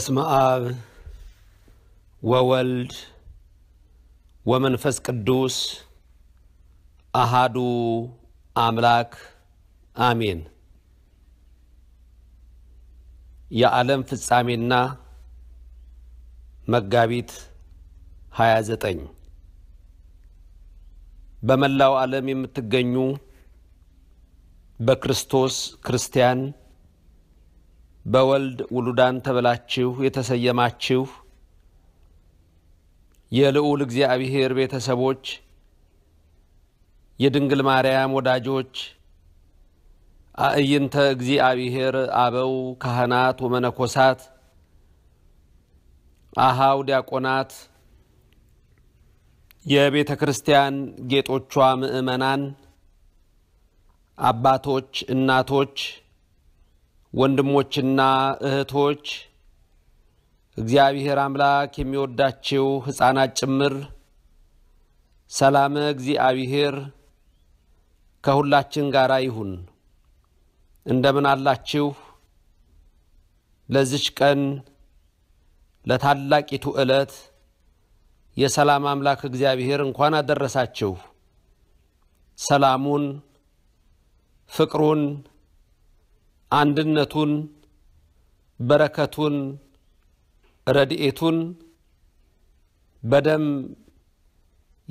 በስመ አብ ወወልድ ወመንፈስ ቅዱስ አሃዱ አምላክ አሜን። የዓለም ፍጻሜና መጋቢት 29 በመላው ዓለም የምትገኙ በክርስቶስ ክርስቲያን በወልድ ውሉዳን ተብላችሁ የተሰየማችሁ የልዑል እግዚአብሔር ቤተሰቦች የድንግል ማርያም ወዳጆች አእይንተ እግዚአብሔር አበው ካህናት ወመነኮሳት አሃው ዲያቆናት የቤተ ክርስቲያን ጌጦቿ ምእመናን አባቶች እናቶች ወንድሞችና እህቶች እግዚአብሔር አምላክ የሚወዳችው ሕፃናት ጭምር ሰላም እግዚአብሔር ከሁላችን ጋር ይሁን። እንደምን አላችሁ? ለዚች ቀን ለታላቂቱ ዕለት የሰላም አምላክ እግዚአብሔር እንኳን አደረሳችሁ። ሰላሙን ፍቅሩን አንድነቱን፣ በረከቱን፣ ረድኤቱን በደም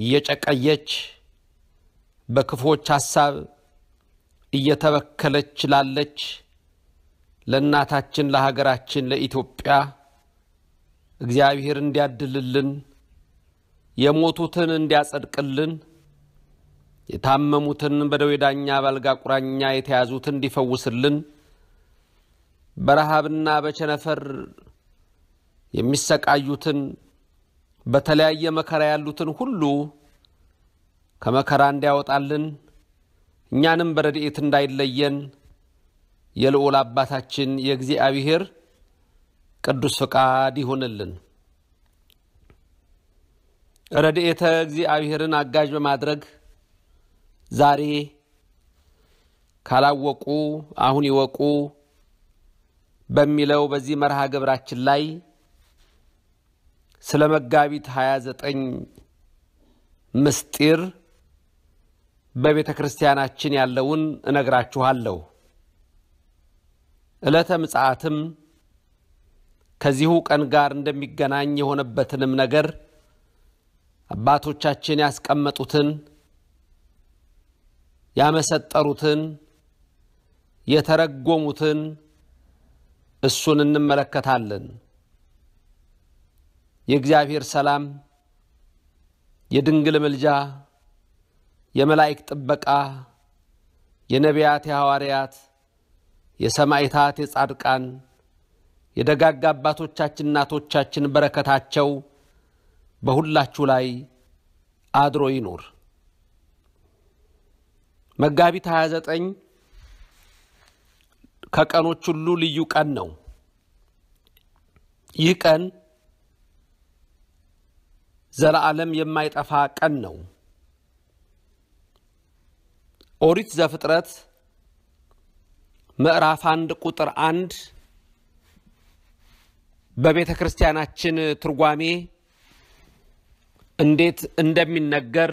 እየጨቀየች በክፎች ሐሳብ እየተበከለች ላለች ለእናታችን ለሀገራችን ለኢትዮጵያ እግዚአብሔር እንዲያድልልን የሞቱትን እንዲያጸድቅልን የታመሙትን በደዌ ዳኛ ባልጋ ቁራኛ የተያዙትን እንዲፈውስልን በረሃብና በቸነፈር የሚሰቃዩትን በተለያየ መከራ ያሉትን ሁሉ ከመከራ እንዲያወጣልን እኛንም በረድኤት እንዳይለየን የልዑል አባታችን የእግዚአብሔር ቅዱስ ፍቃድ ይሆንልን። ረድኤተ እግዚአብሔርን አጋዥ በማድረግ ዛሬ ካላወቁ አሁን ይወቁ በሚለው በዚህ መርሃ ግብራችን ላይ ስለ መጋቢት 29 ምስጢር በቤተ ክርስቲያናችን ያለውን እነግራችኋለሁ። ዕለተ ምጽአትም ከዚሁ ቀን ጋር እንደሚገናኝ የሆነበትንም ነገር አባቶቻችን ያስቀመጡትን ያመሰጠሩትን የተረጎሙትን እሱን እንመለከታለን። የእግዚአብሔር ሰላም፣ የድንግል ምልጃ፣ የመላእክት ጥበቃ፣ የነቢያት፣ የሐዋርያት፣ የሰማዕታት፣ የጻድቃን፣ የደጋግ አባቶቻችን እናቶቻችን በረከታቸው በሁላችሁ ላይ አድሮ ይኑር። መጋቢት 29 ከቀኖች ሁሉ ልዩ ቀን ነው። ይህ ቀን ዘለዓለም የማይጠፋ ቀን ነው። ኦሪት ዘፍጥረት ምዕራፍ አንድ ቁጥር አንድ በቤተ ክርስቲያናችን ትርጓሜ እንዴት እንደሚነገር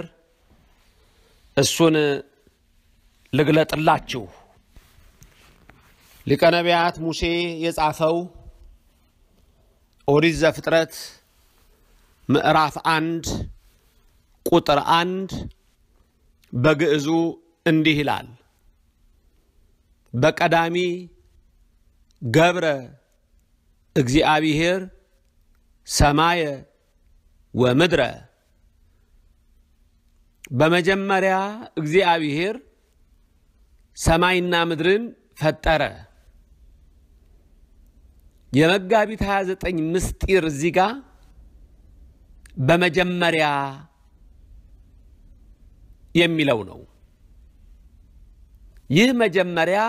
እሱን ልግለጥላችሁ። ሊቀ ነቢያት ሙሴ የጻፈው ኦሪት ዘፍጥረት ምዕራፍ አንድ ቁጥር አንድ በግዕዙ እንዲህ ይላል፣ በቀዳሚ ገብረ እግዚአብሔር ሰማየ ወምድረ፣ በመጀመሪያ እግዚአብሔር ሰማይና ምድርን ፈጠረ። የመጋቢት 29 ምስጢር እዚህ ጋር በመጀመሪያ የሚለው ነው። ይህ መጀመሪያ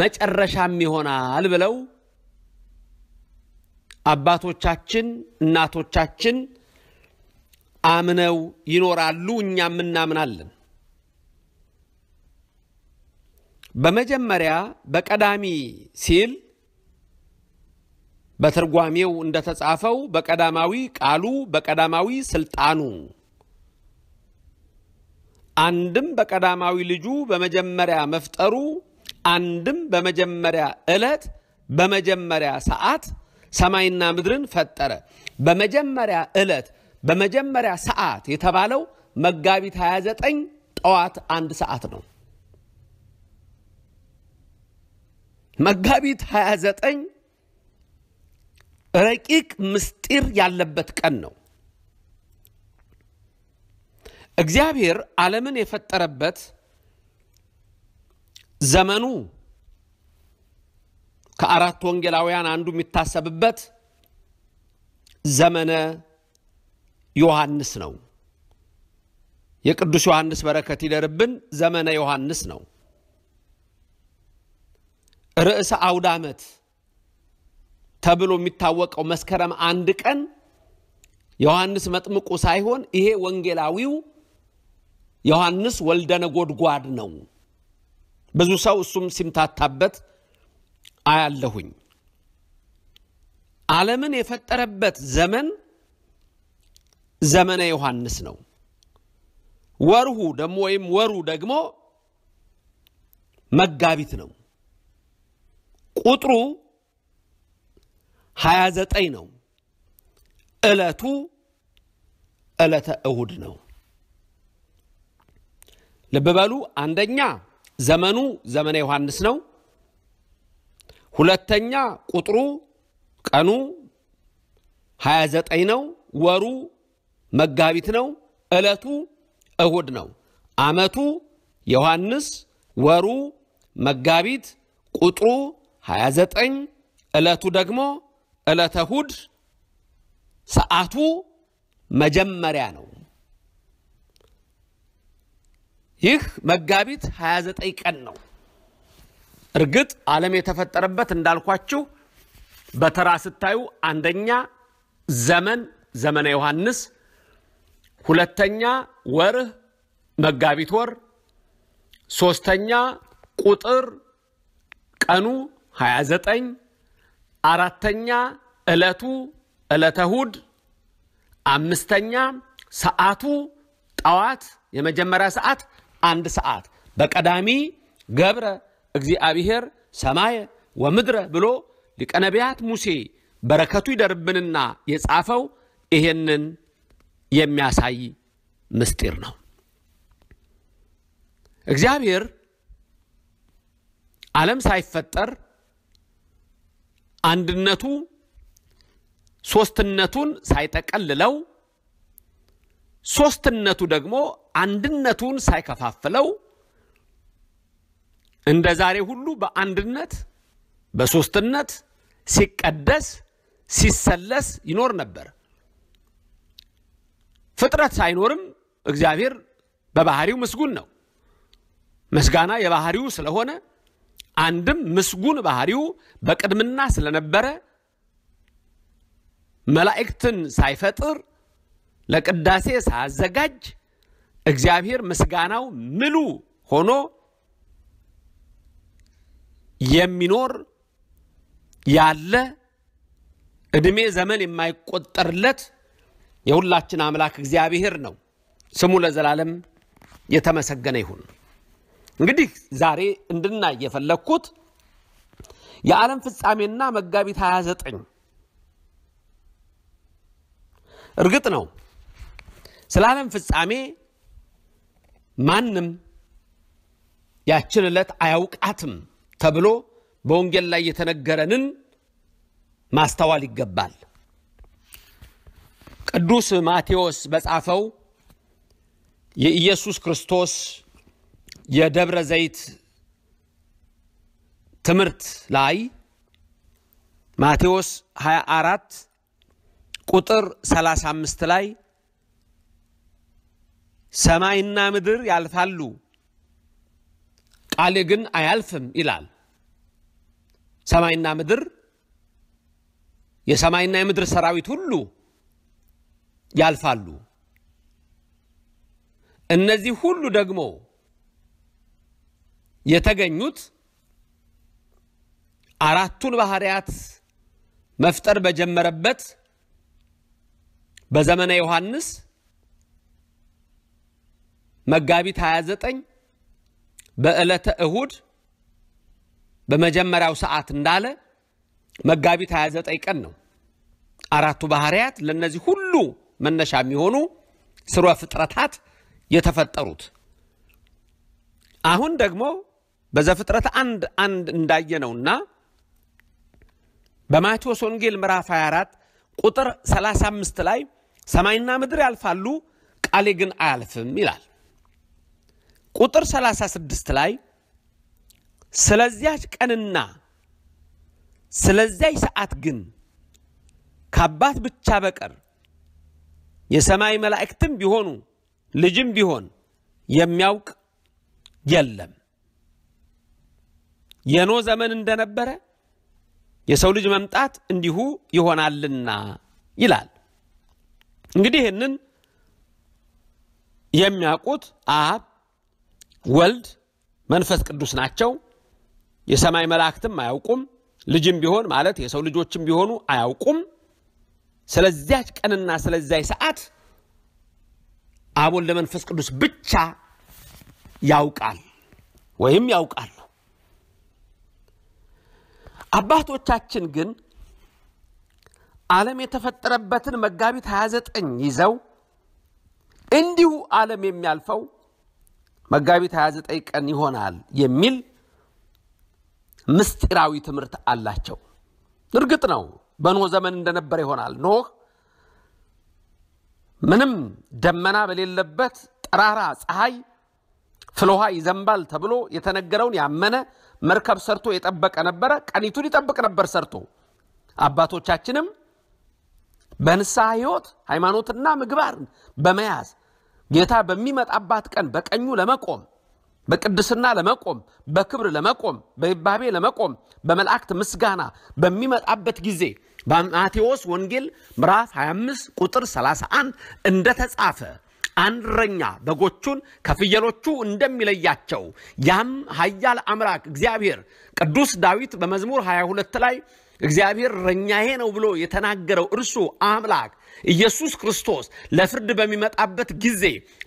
መጨረሻም ይሆናል ብለው አባቶቻችን እናቶቻችን አምነው ይኖራሉ። እኛም እናምናለን። በመጀመሪያ በቀዳሚ ሲል በትርጓሜው እንደተጻፈው በቀዳማዊ ቃሉ በቀዳማዊ ስልጣኑ አንድም በቀዳማዊ ልጁ በመጀመሪያ መፍጠሩ አንድም በመጀመሪያ ዕለት በመጀመሪያ ሰዓት ሰማይና ምድርን ፈጠረ። በመጀመሪያ ዕለት በመጀመሪያ ሰዓት የተባለው መጋቢት 29 ጠዋት አንድ ሰዓት ነው። መጋቢት 29 ረቂቅ ምስጢር ያለበት ቀን ነው። እግዚአብሔር ዓለምን የፈጠረበት ዘመኑ ከአራት ወንጌላውያን አንዱ የሚታሰብበት ዘመነ ዮሐንስ ነው። የቅዱስ ዮሐንስ በረከት ይደርብን። ዘመነ ዮሐንስ ነው። ርዕሰ አውድ ዓመት ተብሎ የሚታወቀው መስከረም አንድ ቀን ዮሐንስ መጥምቁ ሳይሆን ይሄ ወንጌላዊው ዮሐንስ ወልደ ነጎድጓድ ነው። ብዙ ሰው እሱም ሲምታታበት አያለሁኝ። ዓለምን የፈጠረበት ዘመን ዘመነ ዮሐንስ ነው። ወርሁ ደግሞ ወይም ወሩ ደግሞ መጋቢት ነው። ቁጥሩ 29 ነው። ዕለቱ ዕለተ እሁድ ነው። ልብ በሉ። አንደኛ ዘመኑ ዘመነ ዮሐንስ ነው። ሁለተኛ ቁጥሩ ቀኑ 29 ነው። ወሩ መጋቢት ነው። ዕለቱ እሁድ ነው። ዓመቱ ዮሐንስ፣ ወሩ መጋቢት፣ ቁጥሩ 29 ዕለቱ ደግሞ ዕለተ እሁድ ሰዓቱ መጀመሪያ ነው። ይህ መጋቢት 29 ቀን ነው። እርግጥ ዓለም የተፈጠረበት እንዳልኳችሁ በተራ ስታዩ አንደኛ ዘመን ዘመነ ዮሐንስ፣ ሁለተኛ ወርህ መጋቢት ወር፣ ሶስተኛ ቁጥር ቀኑ 29 አራተኛ ዕለቱ ዕለተ እሑድ፣ አምስተኛ ሰዓቱ ጠዋት የመጀመሪያ ሰዓት አንድ ሰዓት በቀዳሚ ገብረ እግዚአብሔር ሰማየ ወምድረ ብሎ ሊቀ ነቢያት ሙሴ በረከቱ ይደርብንና የጻፈው ይሄንን የሚያሳይ ምስጢር ነው። እግዚአብሔር ዓለም ሳይፈጠር አንድነቱ ሶስትነቱን ሳይጠቀልለው ሶስትነቱ ደግሞ አንድነቱን ሳይከፋፍለው እንደ ዛሬ ሁሉ በአንድነት በሶስትነት ሲቀደስ ሲሰለስ ይኖር ነበር። ፍጥረት ሳይኖርም እግዚአብሔር በባህሪው ምስጉን ነው። ምስጋና የባህሪው ስለሆነ አንድም ምስጉን ባህሪው በቅድምና ስለነበረ መላእክትን ሳይፈጥር ለቅዳሴ ሳያዘጋጅ እግዚአብሔር ምስጋናው ምሉ ሆኖ የሚኖር ያለ ዕድሜ ዘመን የማይቆጠርለት የሁላችን አምላክ እግዚአብሔር ነው። ስሙ ለዘላለም የተመሰገነ ይሁን። እንግዲህ ዛሬ እንድናይ የፈለግኩት የዓለም ፍጻሜና መጋቢት 29 እርግጥ ነው ስለ ዓለም ፍጻሜ ማንም ያችን ዕለት አያውቃትም ተብሎ በወንጌል ላይ የተነገረንን ማስተዋል ይገባል። ቅዱስ ማቴዎስ በጻፈው የኢየሱስ ክርስቶስ የደብረ ዘይት ትምህርት ላይ ማቴዎስ 24 ቁጥር 35 ላይ ሰማይና ምድር ያልፋሉ ቃሌ ግን አያልፍም ይላል። ሰማይና ምድር የሰማይና የምድር ሰራዊት ሁሉ ያልፋሉ። እነዚህ ሁሉ ደግሞ የተገኙት አራቱን ባህርያት መፍጠር በጀመረበት በዘመነ ዮሐንስ መጋቢት 29 በዕለተ እሁድ በመጀመሪያው ሰዓት እንዳለ መጋቢት 29 ቀን ነው። አራቱ ባህርያት ለእነዚህ ሁሉ መነሻ የሚሆኑ ስርወ ፍጥረታት የተፈጠሩት። አሁን ደግሞ በዘፍጥረት አንድ አንድ እንዳየነውና በማቴዎስ ወንጌል ምዕራፍ 24 ቁጥር 35 ላይ ሰማይና ምድር ያልፋሉ ቃሌ ግን አያልፍም ይላል። ቁጥር 36 ላይ ስለዚያች ቀንና ስለዚያች ሰዓት ግን ከአባት ብቻ በቀር የሰማይ መላእክትም ቢሆኑ ልጅም ቢሆን የሚያውቅ የለም የኖ ዘመን እንደነበረ የሰው ልጅ መምጣት እንዲሁ ይሆናልና ይላል። እንግዲህ ይህንን የሚያውቁት አብ፣ ወልድ፣ መንፈስ ቅዱስ ናቸው። የሰማይ መላእክትም አያውቁም። ልጅም ቢሆን ማለት የሰው ልጆችም ቢሆኑ አያውቁም። ስለዚያች ቀንና ስለዚያች ሰዓት አብ፣ ወልድ፣ መንፈስ ቅዱስ ብቻ ያውቃል ወይም ያውቃሉ። አባቶቻችን ግን ዓለም የተፈጠረበትን መጋቢት 29 ይዘው እንዲሁ ዓለም የሚያልፈው መጋቢት 29 ቀን ይሆናል የሚል ምስጢራዊ ትምህርት አላቸው። እርግጥ ነው በኖህ ዘመን እንደነበረ ይሆናል። ኖህ ምንም ደመና በሌለበት ጠራራ ፀሐይ ፍል ውሃ ይዘንባል ተብሎ የተነገረውን ያመነ መርከብ ሰርቶ የጠበቀ ነበረ። ቀኒቱን ይጠብቅ ነበር ሰርቶ። አባቶቻችንም በንስሐ ሕይወት ሃይማኖትና ምግባር በመያዝ ጌታ በሚመጣባት ቀን በቀኙ ለመቆም በቅድስና ለመቆም በክብር ለመቆም በይባቤ ለመቆም በመላእክት ምስጋና በሚመጣበት ጊዜ በማቴዎስ ወንጌል ምዕራፍ 25 ቁጥር 31 እንደተጻፈ አንድ በጎቹን ከፍየሎቹ እንደሚለያቸው ያም ኃያል አምላክ እግዚአብሔር ቅዱስ ዳዊት በመዝሙር 22 ላይ እግዚአብሔር እረኛዬ ነው ብሎ የተናገረው እርሱ አምላክ ኢየሱስ ክርስቶስ ለፍርድ በሚመጣበት ጊዜ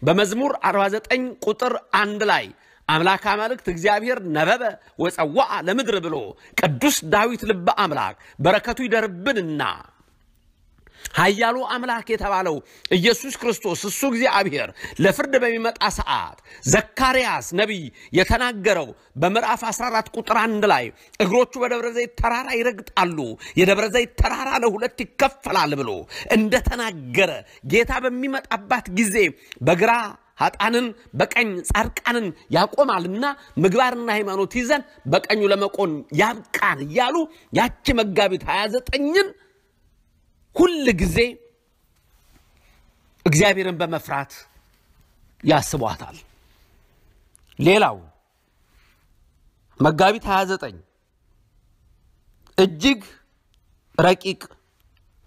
በመዝሙር 49 ቁጥር 1 ላይ አምላክ አማልክት እግዚአብሔር ነበበ ወፀዋአ ለምድር ብሎ ቅዱስ ዳዊት ልበ አምላክ በረከቱ ይደርብንና ኃያሉ አምላክ የተባለው ኢየሱስ ክርስቶስ እሱ እግዚአብሔር ለፍርድ በሚመጣ ሰዓት ዘካርያስ ነቢይ የተናገረው በምዕራፍ 14 ቁጥር 1 ላይ እግሮቹ በደብረ ዘይት ተራራ ይረግጣሉ፣ የደብረ ዘይት ተራራ ለሁለት ይከፈላል ብሎ እንደተናገረ ጌታ በሚመጣባት ጊዜ በግራ ኃጣንን በቀኝ ጻድቃንን ያቆማልና ምግባርና ሃይማኖት ይዘን በቀኙ ለመቆን ያብቃን እያሉ ያቺ መጋቢት 29ን ሁል ጊዜ እግዚአብሔርን በመፍራት ያስቧታል። ሌላው መጋቢት 29 እጅግ ረቂቅ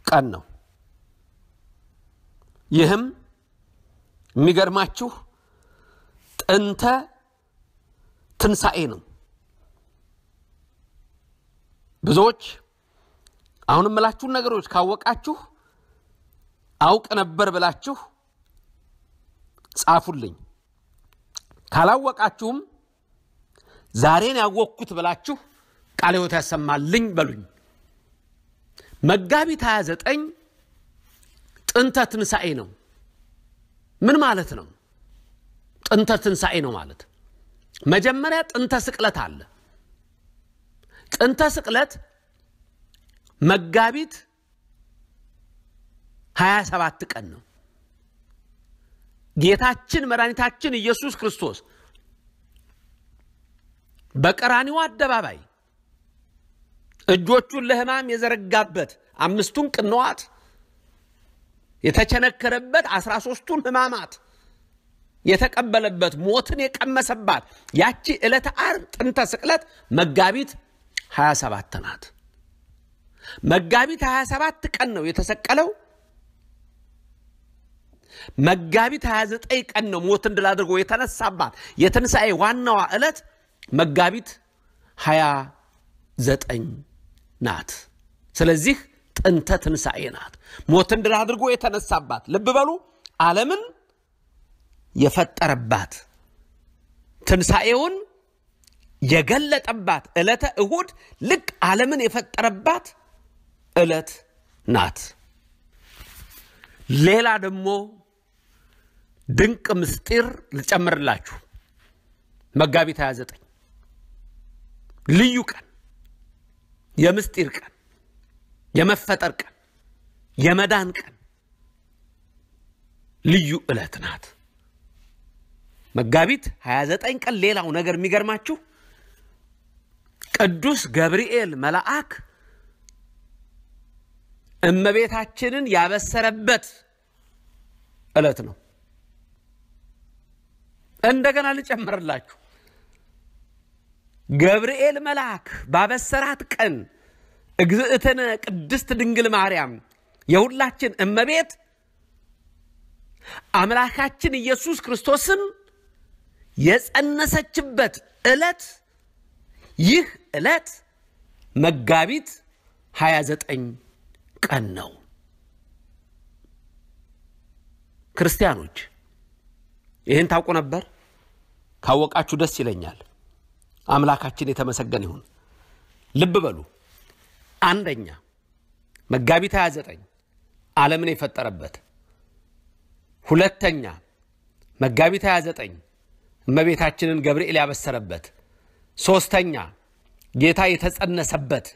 ቀን ነው። ይህም የሚገርማችሁ ጥንተ ትንሣኤ ነው። ብዙዎች አሁን የምላችሁን ነገሮች ካወቃችሁ አውቅ ነበር ብላችሁ ጻፉልኝ። ካላወቃችሁም ዛሬን ያወቅኩት ብላችሁ ቃለ ሕይወት ያሰማልኝ በሉኝ። መጋቢት 29 ጥንተ ትንሣኤ ነው። ምን ማለት ነው? ጥንተ ትንሣኤ ነው ማለት መጀመሪያ ጥንተ ስቅለት አለ። ጥንተ ስቅለት መጋቢት 27 ቀን ነው። ጌታችን መድኃኒታችን ኢየሱስ ክርስቶስ በቀራኒው አደባባይ እጆቹን ለሕማም የዘረጋበት አምስቱን ቅንዋት የተቸነከረበት አስራ ሶስቱን ሕማማት የተቀበለበት ሞትን የቀመሰባት ያቺ ዕለተ ዓርብ ጥንተ ስቅለት መጋቢት 27 ናት። መጋቢት 27 ቀን ነው የተሰቀለው። መጋቢት 29 ቀን ነው ሞትን ድል አድርጎ የተነሳባት የትንሣኤ ዋናዋ ዕለት መጋቢት 29 ናት። ስለዚህ ጥንተ ትንሣኤ ናት፣ ሞትን ድል አድርጎ የተነሳባት ልብ በሉ ዓለምን የፈጠረባት ትንሣኤውን የገለጠባት ዕለተ እሁድ ልክ ዓለምን የፈጠረባት ዕለት ናት። ሌላ ደግሞ ድንቅ ምስጢር ልጨምርላችሁ። መጋቢት 29 ልዩ ቀን፣ የምስጢር ቀን፣ የመፈጠር ቀን፣ የመዳን ቀን፣ ልዩ ዕለት ናት። መጋቢት 29 ቀን ሌላው ነገር የሚገርማችሁ ቅዱስ ገብርኤል መልአክ እመቤታችንን ያበሰረበት ዕለት ነው። እንደገና ልጨምርላችሁ። ገብርኤል መልአክ ባበሰራት ቀን እግዝእትነ ቅድስት ድንግል ማርያም የሁላችን እመቤት አምላካችን ኢየሱስ ክርስቶስም የጸነሰችበት ዕለት ይህ ዕለት መጋቢት 29 ቀን ነው። ክርስቲያኖች ይህን ታውቁ ነበር? ካወቃችሁ ደስ ይለኛል። አምላካችን የተመሰገነ ይሁን። ልብ በሉ። አንደኛ መጋቢት 29 ዓለምን የፈጠረበት፣ ሁለተኛ መጋቢት 29 እመቤታችንን ገብርኤል ያበሰረበት፣ ሦስተኛ ጌታ የተጸነሰበት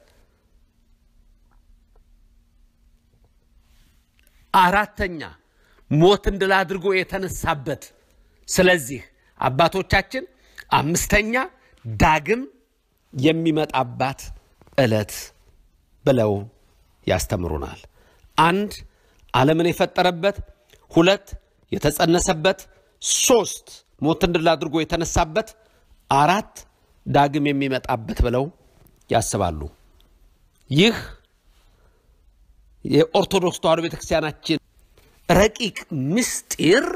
አራተኛ ሞትን ድል አድርጎ የተነሳበት። ስለዚህ አባቶቻችን አምስተኛ ዳግም የሚመጣባት ዕለት ብለው ያስተምሩናል። አንድ ዓለምን የፈጠረበት፣ ሁለት የተጸነሰበት፣ ሶስት ሞትን ድል አድርጎ የተነሳበት፣ አራት ዳግም የሚመጣበት ብለው ያስባሉ። ይህ የኦርቶዶክስ ተዋህዶ ቤተክርስቲያናችን ረቂቅ ምስጢር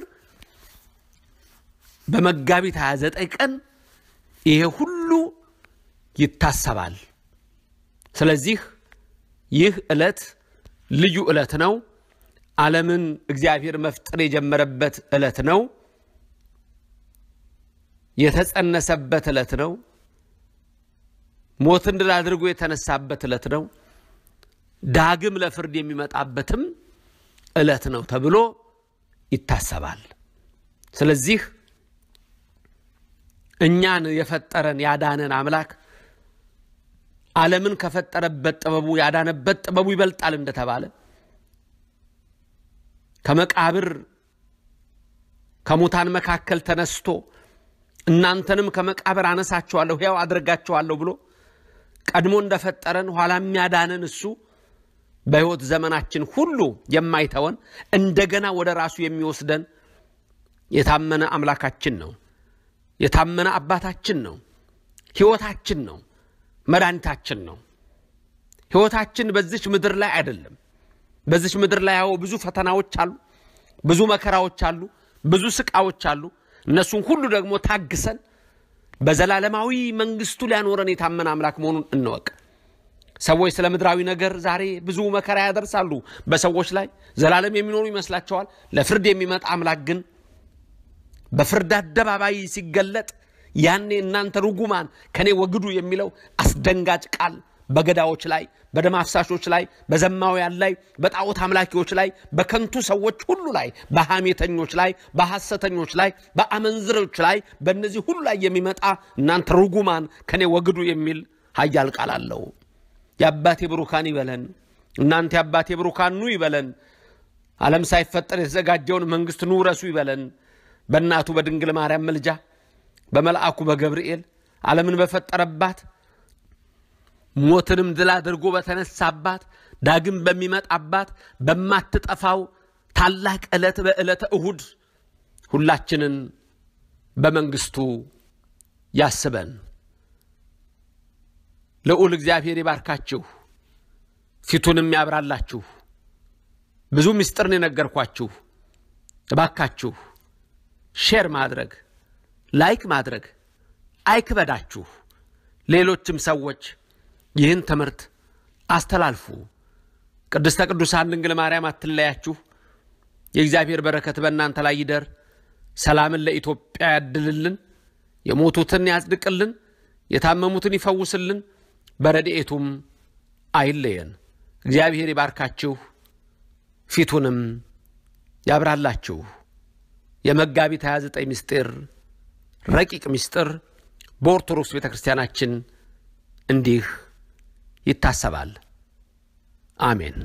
በመጋቢት 29 ቀን ይሄ ሁሉ ይታሰባል። ስለዚህ ይህ ዕለት ልዩ ዕለት ነው። ዓለምን እግዚአብሔር መፍጠር የጀመረበት ዕለት ነው። የተጸነሰበት ዕለት ነው። ሞትን ድል አድርጎ የተነሳበት ዕለት ነው። ዳግም ለፍርድ የሚመጣበትም ዕለት ነው ተብሎ ይታሰባል። ስለዚህ እኛን የፈጠረን ያዳነን አምላክ ዓለምን ከፈጠረበት ጥበቡ ያዳነበት ጥበቡ ይበልጣል እንደተባለ ከመቃብር ከሙታን መካከል ተነስቶ እናንተንም ከመቃብር አነሳችኋለሁ፣ ሕያው አድርጋችኋለሁ ብሎ ቀድሞ እንደፈጠረን ኋላ የሚያዳነን እሱ በሕይወት ዘመናችን ሁሉ የማይተወን እንደገና ወደ ራሱ የሚወስደን የታመነ አምላካችን ነው። የታመነ አባታችን ነው። ሕይወታችን ነው። መድኃኒታችን ነው። ሕይወታችን በዚች ምድር ላይ አይደለም። በዚች ምድር ላይ ያው ብዙ ፈተናዎች አሉ፣ ብዙ መከራዎች አሉ፣ ብዙ ስቃዎች አሉ። እነሱን ሁሉ ደግሞ ታግሰን በዘላለማዊ መንግስቱ ሊያኖረን የታመነ አምላክ መሆኑን እንወቅ። ሰዎች ስለ ምድራዊ ነገር ዛሬ ብዙ መከራ ያደርሳሉ በሰዎች ላይ ዘላለም የሚኖሩ ይመስላቸዋል። ለፍርድ የሚመጣ አምላክ ግን በፍርድ አደባባይ ሲገለጥ ያኔ እናንተ ርጉማን ከኔ ወግዱ የሚለው አስደንጋጭ ቃል በገዳዎች ላይ፣ በደም አፍሳሾች ላይ፣ በዘማውያን ላይ፣ በጣዖት አምላኪዎች ላይ፣ በከንቱ ሰዎች ሁሉ ላይ፣ በሐሜተኞች ላይ፣ በሐሰተኞች ላይ፣ በአመንዝሮች ላይ፣ በእነዚህ ሁሉ ላይ የሚመጣ እናንተ ርጉማን ከኔ ወግዱ የሚል ሀያል ቃል አለው። የአባቴ ብሩካን ይበለን። እናንተ የአባቴ ብሩካን ኑ ይበለን። ዓለም ሳይፈጠር የተዘጋጀውን መንግሥት ኑ ውረሱ ይበለን። በእናቱ በድንግል ማርያም መልጃ በመልአኩ በገብርኤል ዓለምን በፈጠረባት ሞትንም ድል አድርጎ በተነሳባት ዳግም በሚመጣባት በማትጠፋው ታላቅ ዕለት በዕለተ እሁድ ሁላችንን በመንግሥቱ ያስበን። ልዑል እግዚአብሔር ይባርካችሁ፣ ፊቱንም ያብራላችሁ። ብዙ ምስጢርን የነገርኳችሁ እባካችሁ ሼር ማድረግ ላይክ ማድረግ አይክበዳችሁ። ሌሎችም ሰዎች ይህን ትምህርት አስተላልፉ። ቅድስተ ቅዱሳን ድንግል ማርያም አትለያችሁ። የእግዚአብሔር በረከት በእናንተ ላይ ይደር። ሰላምን ለኢትዮጵያ ያድልልን፣ የሞቱትን ያጽድቅልን፣ የታመሙትን ይፈውስልን። በረድኤቱም አይለየን። እግዚአብሔር ይባርካችሁ፣ ፊቱንም ያብራላችሁ። የመጋቢት 29 ምስጢር ረቂቅ ምስጢር በኦርቶዶክስ ቤተ ክርስቲያናችን እንዲህ ይታሰባል። አሜን።